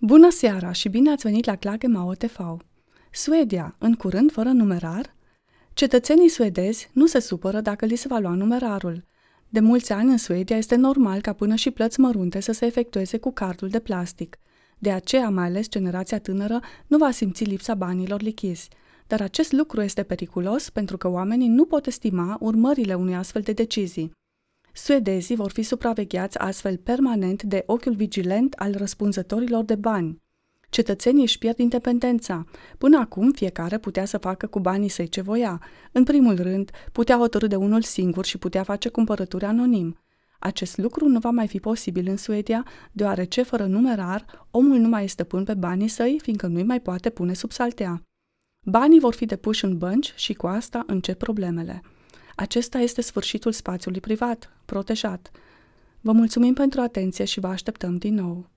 Bună seara și bine ați venit la Mao TV. Suedia, în curând fără numerar? Cetățenii suedezi nu se supără dacă li se va lua numerarul. De mulți ani în Suedia este normal ca până și plăți mărunte să se efectueze cu cardul de plastic. De aceea, mai ales generația tânără nu va simți lipsa banilor lichizi. Dar acest lucru este periculos pentru că oamenii nu pot estima urmările unui astfel de decizii. Suedezii vor fi supravegheați astfel permanent de ochiul vigilent al răspunzătorilor de bani. Cetățenii își pierd independența. Până acum, fiecare putea să facă cu banii săi ce voia. În primul rând, putea hotărâ de unul singur și putea face cumpărături anonim. Acest lucru nu va mai fi posibil în Suedia, deoarece, fără numerar, omul nu mai este stăpân pe banii săi, fiindcă nu-i mai poate pune sub saltea. Banii vor fi depuși în bănci și cu asta încep problemele. Acesta este sfârșitul spațiului privat, protejat. Vă mulțumim pentru atenție și vă așteptăm din nou.